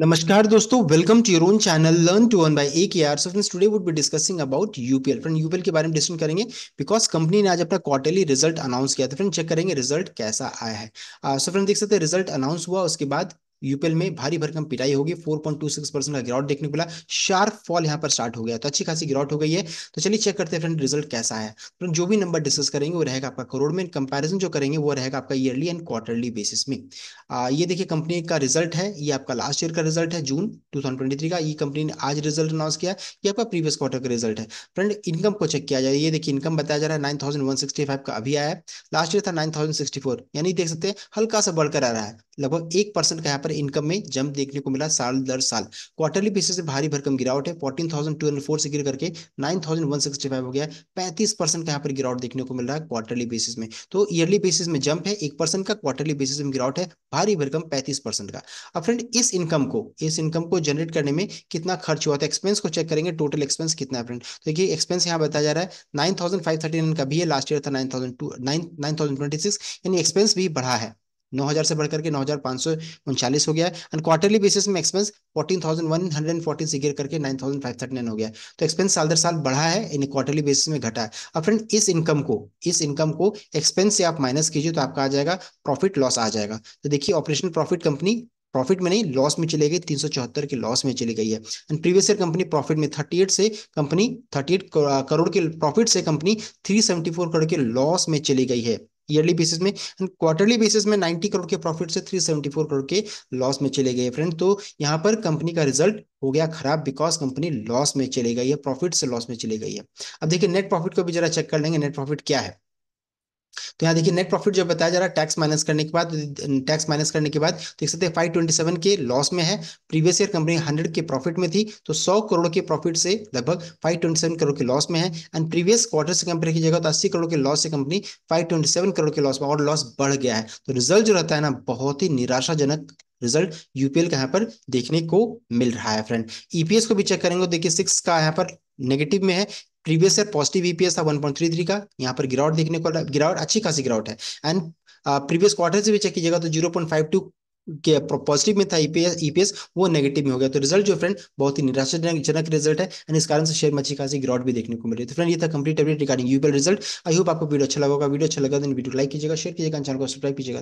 नमस्कार दोस्तों welcome to your own channel learn to earn by A K R so friends today would be discussing about UPL friend UPL के बारे में discuss करेंगे because company ने आज अपना क्वार्टरली रिजल्ट अनाउंस किया था फ्रेंड चेक करेंगे रिजल्ट कैसा आया है सो uh, फ्रेंड so देख सकते हैं रिजल्ट अनाउंस हुआ उसके बाद यूपीएल में भारी भरकम पिटाई होगी 4.26 परसेंट का गिरावट देखने को मिला शार्प फॉल यहाँ पर स्टार्ट हो गया तो अच्छी खासी गिरावट हो गई है तो चलिए चेक करते हैं फ्रेंड रिजल्ट कैसा है फ्रेंड तो जो भी नंबर डिस्कस करेंगे वो रहेगा आपका करोड़ में कंपेरिजन जो करेंगे वो रहेगा आपका ईयरली एंड क्वार्टरली बेसिस में आ, ये देखिए कंपनी का रिजल्ट है ये आपका लास्ट ईयर का रिजल्ट है जून टू का ये कंपनी ने आज रिजल्ट अनाउंस किया ये आपका प्रीवियस क्वार्टर का रिजल्ट है फ्रेंड इनकम को चेक किया जाए ये देखिए इनकम बताया जा रहा है नाइन का अभी आया है लास्ट ईयर था नाइन यानी देख सकते हैं हल्का सा बढ़कर आ रहा है लगभग एक परसेंट का यहाँ पर इनकम में जंप देखने को मिला साल दर साल क्वार्टरली बेसिस से भारी भरकम गिरावट है fourteen thousand two hundred four से गिर करके nine thousand one sixty five हो गया पैंतीस परसेंट का यहाँ पर गिरावट देखने को मिल रहा है क्वार्टरली बेसिस में तो ईयरली बेसिस में जंप है एक परसेंट का क्वार्टरली बेसिस में गिरावट है भारी भरकम पैंतीस परसेंट का अब फ्रेंड इस इनकम को इस इनकम को जनरेट करने में कितना खर्च हुआ था एक्सपेंस को चेक करेंगे टोटल एक्सपेंस कितना है फ्रेंड तो देखिए एक्सपेंस यहाँ बताया जा रहा है nine thousand five thirty nine का भी है लास्ट ईयर था nine thousand two nine nine thousand twenty six यानी एक्सपेंस भी बढ़ा है 9000 हजार से बढ़कर के नौ हजार सौ उनचालीस हो गया है एंड क्वार्टरली बेसिस में expense fourteen thousand one hundred and से गिर करके नाइन थाउजेंड फाइव नाइन हो गया तो एक्सपेंस साल दर साल बढ़ा है इन क्वार्टरली बेसिस में घटा है अब फ्रेंड इस इनकम को इस इनकम को एक्सपेंस से आप माइनस कीजिए तो आपका आ जाएगा प्रॉफिट लॉस आ जाएगा तो देखिए ऑपरेशन प्रॉफिट कंपनी प्रॉफिट में नहीं लॉस में चली गई तीन सौ चौहत्तर के लॉस में चली गई है and previous year company profit में 38 एट से कंपनी थर्टी एट करोड़ के प्रॉफिट से company three seventy four crore के लॉस में चली गई है ईयरली बेसिस में एंड क्वार्टरली बेसिस में 90 करोड़ के प्रॉफिट से 374 करोड़ के लॉस में चले गए फ्रेंड तो यहाँ पर कंपनी का रिजल्ट हो गया खराब बिकॉज कंपनी लॉस में चले गई है प्रॉफिट से लॉस में चले गई है अब देखिए नेट प्रॉफिट को भी जरा चेक कर लेंगे नेट प्रॉफिट क्या है तो यहाँ देखिए नेट प्रॉफिट जो बताया जा रहा है टैक्स माइनस करने के बाद टैक्स माइनस करने के बाद देख सकते हैं फाइव ट्वेंटी सेवन के लॉस में है प्रीवियस ईयर कंपनी हंड्रेड के प्रॉफिट में थी तो सौ करोड़ के प्रॉफिट से लगभग फाइव ट्वेंटी सेवन करोड़ के लॉस में है एंड प्रीवियस क्वार्टर से कंपेयर की कीजिएगा तो अस्सी करोड़ के लॉस से company five twenty seven crore के लॉस में और लॉस बढ़ गया है तो रिजल्ट जो रहता है ना बहुत ही निराशाजनक रिजल्ट यूपीएल का यहाँ पर देखने को मिल रहा है फ्रेंड ईपीएस e को भी चेक करेंगे देखिए सिक्स का यहाँ पर नेगेटिव में है previous year positive EPS e था 1.33 का यहाँ पर गिरावट देखने को गिरावट अच्छी खासी गिरावट है एंड प्रीवियस क्वार्टर से भी चेक कीजिएगा तो 0.52 के पॉजिटिव में था ईपीएस e ईपीएस e वो नेगेटिव में हो गया तो रिजल्ट जो फ्रेंड बहुत ही निराशाजनक रिजल्ट है एंड इस कारण से शेयर में अच्छी खासी गिरावट भी देखने को मिली तो फ्रेंड ये था complete update regarding UPL result I hope आपको वीडियो अच्छा लगा होगा वीडियो अच्छा लगा तो वीडियो लाइक कीजिएगा शेयर कीजिएगा चैनल को सब्सक्राइब कीजिएगा